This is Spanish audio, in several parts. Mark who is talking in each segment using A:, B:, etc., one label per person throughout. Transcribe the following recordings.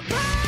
A: Champagne!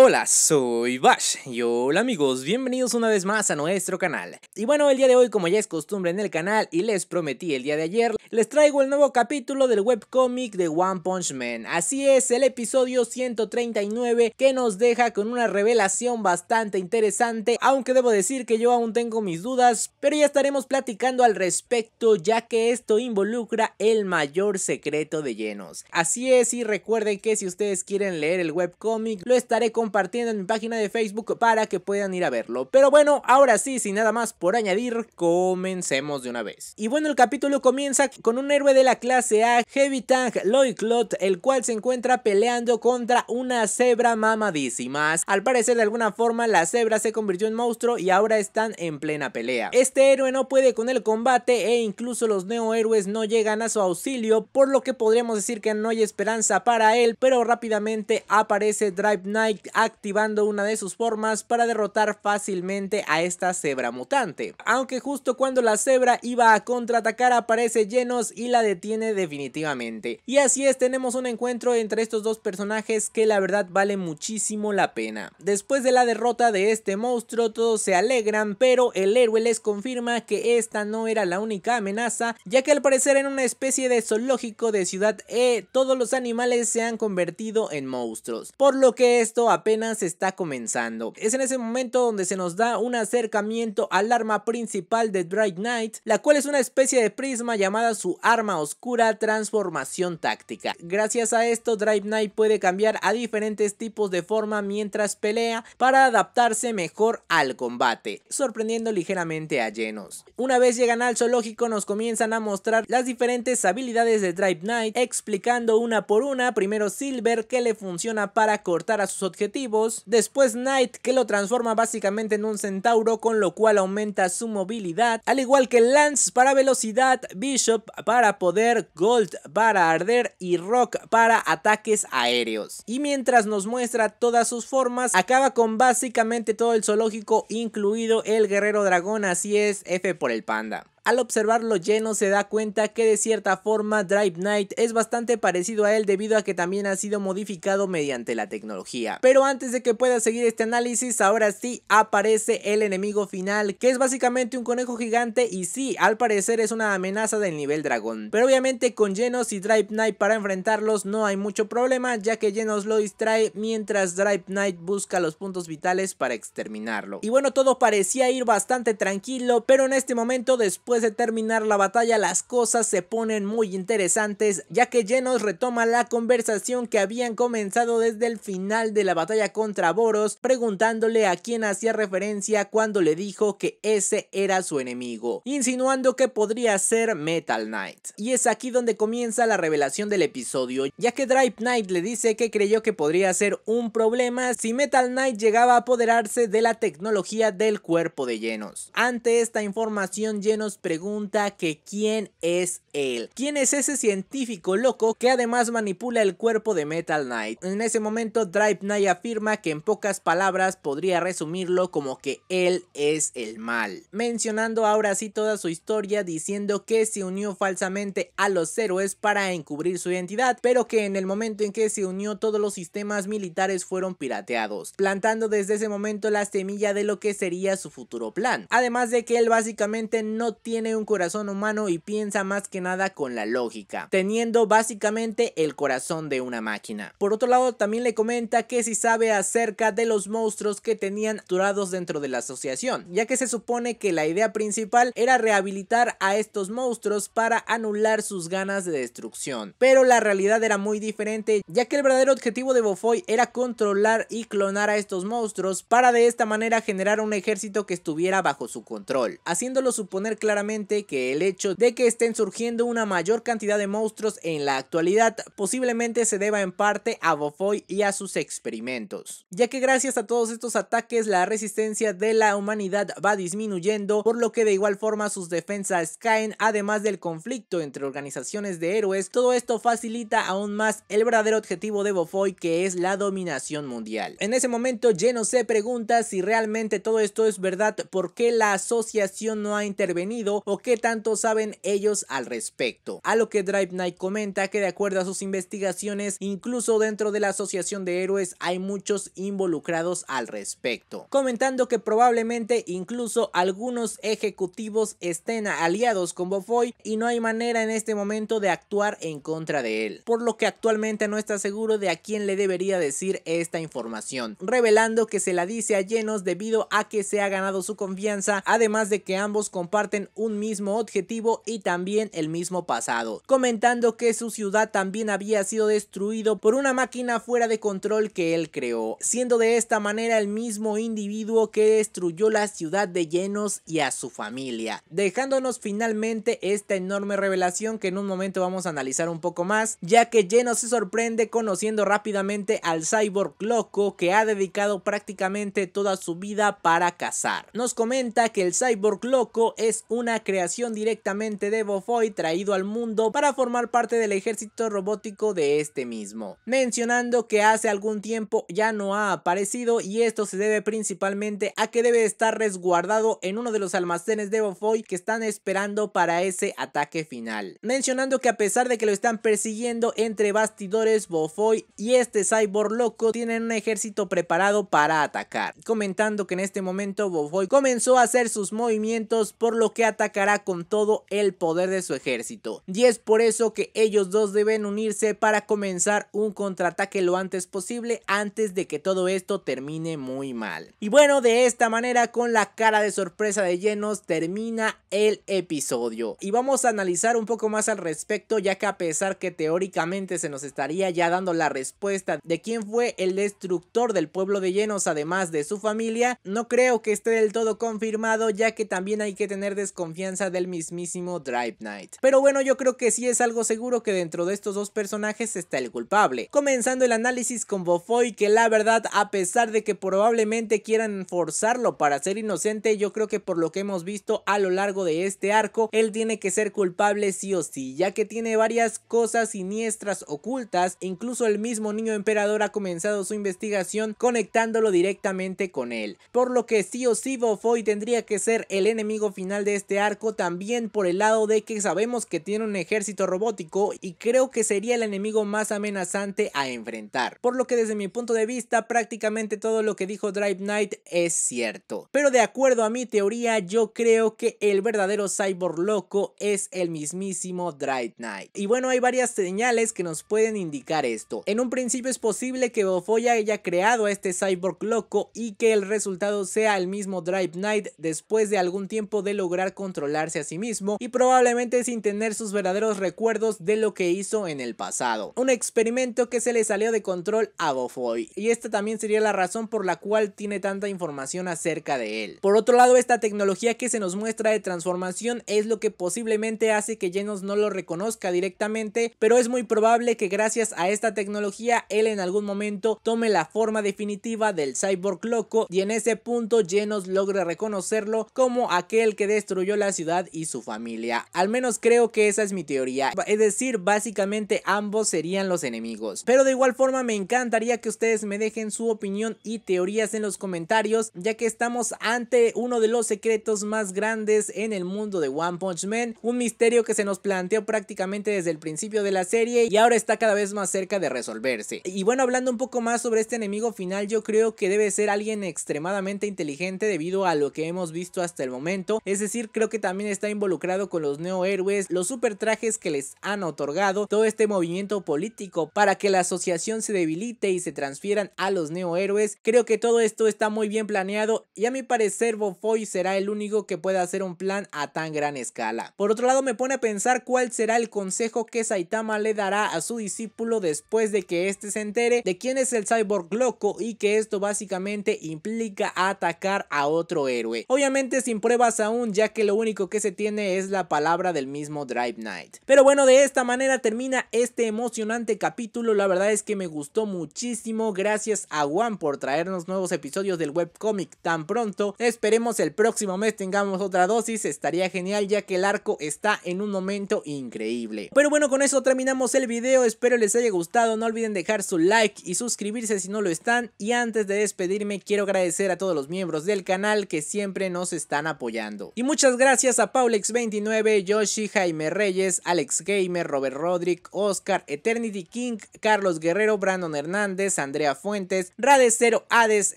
A: Hola, soy Bash y hola amigos, bienvenidos una vez más a nuestro canal. Y bueno, el día de hoy como ya es costumbre en el canal y les prometí el día de ayer, les traigo el nuevo capítulo del webcómic de One Punch Man. Así es, el episodio 139 que nos deja con una revelación bastante interesante, aunque debo decir que yo aún tengo mis dudas, pero ya estaremos platicando al respecto ya que esto involucra el mayor secreto de llenos. Así es y recuerden que si ustedes quieren leer el webcómic, lo estaré con compartiendo en mi página de Facebook para que puedan ir a verlo. Pero bueno, ahora sí, sin nada más por añadir, comencemos de una vez. Y bueno, el capítulo comienza con un héroe de la clase A, Heavy Tank Lloyd Cloth, el cual se encuentra peleando contra una cebra mamadísima. Al parecer, de alguna forma, la cebra se convirtió en monstruo y ahora están en plena pelea. Este héroe no puede con el combate e incluso los neohéroes no llegan a su auxilio, por lo que podríamos decir que no hay esperanza para él, pero rápidamente aparece Drive Knight activando una de sus formas para derrotar fácilmente a esta cebra mutante. Aunque justo cuando la cebra iba a contraatacar aparece Llenos y la detiene definitivamente. Y así es, tenemos un encuentro entre estos dos personajes que la verdad vale muchísimo la pena. Después de la derrota de este monstruo todos se alegran pero el héroe les confirma que esta no era la única amenaza ya que al parecer en una especie de zoológico de Ciudad E todos los animales se han convertido en monstruos. Por lo que esto apenas está comenzando. Es en ese momento donde se nos da un acercamiento al arma principal de Drive Knight, la cual es una especie de prisma llamada su arma oscura transformación táctica. Gracias a esto, Drive Knight puede cambiar a diferentes tipos de forma mientras pelea para adaptarse mejor al combate, sorprendiendo ligeramente a Genos. Una vez llegan al zoológico nos comienzan a mostrar las diferentes habilidades de Drive Knight, explicando una por una, primero Silver que le funciona para cortar a sus objetivos Después Knight que lo transforma básicamente en un centauro con lo cual aumenta su movilidad. Al igual que Lance para velocidad, Bishop para poder, Gold para arder y Rock para ataques aéreos. Y mientras nos muestra todas sus formas, acaba con básicamente todo el zoológico incluido el guerrero dragón, así es F por el panda. Al observarlo lleno se da cuenta que de cierta forma Drive Knight es bastante parecido a él debido a que también ha sido modificado mediante la tecnología. Pero antes de que pueda seguir este análisis, ahora sí aparece el enemigo final, que es básicamente un conejo gigante y sí, al parecer es una amenaza del nivel dragón. Pero obviamente con Genos y Drive Knight para enfrentarlos no hay mucho problema, ya que Genos lo distrae mientras Drive Knight busca los puntos vitales para exterminarlo. Y bueno, todo parecía ir bastante tranquilo, pero en este momento después de terminar la batalla las cosas se ponen muy interesantes ya que Genos retoma la conversación que habían comenzado desde el final de la batalla contra Boros preguntándole a quién hacía referencia cuando le dijo que ese era su enemigo, insinuando que podría ser Metal Knight. Y es aquí donde comienza la revelación del episodio ya que Drive Knight le dice que creyó que podría ser un problema si Metal Knight llegaba a apoderarse de la tecnología del cuerpo de Genos. Ante esta información Genos pregunta que quién es él. ¿Quién es ese científico loco que además manipula el cuerpo de Metal Knight? En ese momento Drive Knight afirma que en pocas palabras podría resumirlo como que él es el mal. Mencionando ahora sí toda su historia diciendo que se unió falsamente a los héroes para encubrir su identidad, pero que en el momento en que se unió todos los sistemas militares fueron pirateados, plantando desde ese momento la semilla de lo que sería su futuro plan. Además de que él básicamente no tiene tiene un corazón humano y piensa más que nada con la lógica, teniendo básicamente el corazón de una máquina. Por otro lado, también le comenta que si sabe acerca de los monstruos que tenían durados dentro de la asociación, ya que se supone que la idea principal era rehabilitar a estos monstruos para anular sus ganas de destrucción. Pero la realidad era muy diferente, ya que el verdadero objetivo de Bofoy era controlar y clonar a estos monstruos para de esta manera generar un ejército que estuviera bajo su control, haciéndolo suponer claramente que el hecho de que estén surgiendo una mayor cantidad de monstruos en la actualidad posiblemente se deba en parte a Bofoy y a sus experimentos, ya que gracias a todos estos ataques la resistencia de la humanidad va disminuyendo, por lo que de igual forma sus defensas caen, además del conflicto entre organizaciones de héroes, todo esto facilita aún más el verdadero objetivo de Bofoy que es la dominación mundial. En ese momento Geno se pregunta si realmente todo esto es verdad, por qué la asociación no ha intervenido o qué tanto saben ellos al respecto. A lo que Drive Knight comenta que de acuerdo a sus investigaciones, incluso dentro de la Asociación de Héroes hay muchos involucrados al respecto, comentando que probablemente incluso algunos ejecutivos estén aliados con Bofoy y no hay manera en este momento de actuar en contra de él, por lo que actualmente no está seguro de a quién le debería decir esta información, revelando que se la dice a Llenos debido a que se ha ganado su confianza, además de que ambos comparten un mismo objetivo y también el mismo pasado, comentando que su ciudad también había sido destruido por una máquina fuera de control que él creó, siendo de esta manera el mismo individuo que destruyó la ciudad de Llenos y a su familia, dejándonos finalmente esta enorme revelación que en un momento vamos a analizar un poco más, ya que Genos se sorprende conociendo rápidamente al cyborg loco que ha dedicado prácticamente toda su vida para cazar. Nos comenta que el cyborg loco es un creación directamente de Bofoy traído al mundo para formar parte del ejército robótico de este mismo, mencionando que hace algún tiempo ya no ha aparecido y esto se debe principalmente a que debe estar resguardado en uno de los almacenes de Bofoy que están esperando para ese ataque final, mencionando que a pesar de que lo están persiguiendo entre bastidores Bofoy y este cyborg loco tienen un ejército preparado para atacar, comentando que en este momento Bofoy comenzó a hacer sus movimientos por lo que ha atacará con todo el poder de su ejército. Y es por eso que ellos dos deben unirse para comenzar un contraataque lo antes posible antes de que todo esto termine muy mal. Y bueno, de esta manera con la cara de sorpresa de llenos termina el episodio. Y vamos a analizar un poco más al respecto ya que a pesar que teóricamente se nos estaría ya dando la respuesta de quién fue el destructor del pueblo de llenos además de su familia, no creo que esté del todo confirmado ya que también hay que tener desconfianza confianza del mismísimo Drive Knight. Pero bueno, yo creo que sí es algo seguro que dentro de estos dos personajes está el culpable. Comenzando el análisis con Bofoy, que la verdad, a pesar de que probablemente quieran forzarlo para ser inocente, yo creo que por lo que hemos visto a lo largo de este arco, él tiene que ser culpable sí o sí, ya que tiene varias cosas siniestras ocultas, incluso el mismo niño emperador ha comenzado su investigación conectándolo directamente con él, por lo que sí o sí Bofoy tendría que ser el enemigo final de este arco también por el lado de que sabemos que tiene un ejército robótico y creo que sería el enemigo más amenazante a enfrentar. Por lo que desde mi punto de vista prácticamente todo lo que dijo Drive Knight es cierto. Pero de acuerdo a mi teoría yo creo que el verdadero cyborg loco es el mismísimo Drive Knight. Y bueno hay varias señales que nos pueden indicar esto. En un principio es posible que Bofoya haya creado a este cyborg loco y que el resultado sea el mismo Drive Knight después de algún tiempo de lograr con controlarse a sí mismo y probablemente sin tener sus verdaderos recuerdos de lo que hizo en el pasado. Un experimento que se le salió de control a Bofoy y esta también sería la razón por la cual tiene tanta información acerca de él. Por otro lado, esta tecnología que se nos muestra de transformación es lo que posiblemente hace que Genos no lo reconozca directamente, pero es muy probable que gracias a esta tecnología él en algún momento tome la forma definitiva del cyborg loco y en ese punto Genos logre reconocerlo como aquel que destruyó la ciudad y su familia. Al menos creo que esa es mi teoría. Es decir, básicamente ambos serían los enemigos. Pero de igual forma me encantaría que ustedes me dejen su opinión y teorías en los comentarios, ya que estamos ante uno de los secretos más grandes en el mundo de One Punch Man, un misterio que se nos planteó prácticamente desde el principio de la serie y ahora está cada vez más cerca de resolverse. Y bueno, hablando un poco más sobre este enemigo final, yo creo que debe ser alguien extremadamente inteligente debido a lo que hemos visto hasta el momento, es decir, creo que también está involucrado con los neohéroes, los super trajes que les han otorgado, todo este movimiento político para que la asociación se debilite y se transfieran a los neohéroes. Creo que todo esto está muy bien planeado y a mi parecer Bofoy será el único que pueda hacer un plan a tan gran escala. Por otro lado me pone a pensar cuál será el consejo que Saitama le dará a su discípulo después de que éste se entere de quién es el cyborg loco y que esto básicamente implica atacar a otro héroe. Obviamente sin pruebas aún ya que lo único que se tiene es la palabra del mismo Drive Knight. Pero bueno, de esta manera termina este emocionante capítulo. La verdad es que me gustó muchísimo. Gracias a Juan por traernos nuevos episodios del webcomic tan pronto. Esperemos el próximo mes tengamos otra dosis. Estaría genial ya que el arco está en un momento increíble. Pero bueno, con eso terminamos el video. Espero les haya gustado. No olviden dejar su like y suscribirse si no lo están. Y antes de despedirme, quiero agradecer a todos los miembros del canal que siempre nos están apoyando. Y muchas gracias gracias a Paulex29, Yoshi, Jaime Reyes, Alex Gamer, Robert Rodrick, Oscar, Eternity King, Carlos Guerrero, Brandon Hernández, Andrea Fuentes, Rade Cero, Hades,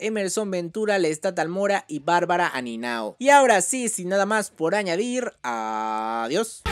A: Emerson Ventura, Lestat Almora y Bárbara Aninao. Y ahora sí, sin nada más por añadir, adiós.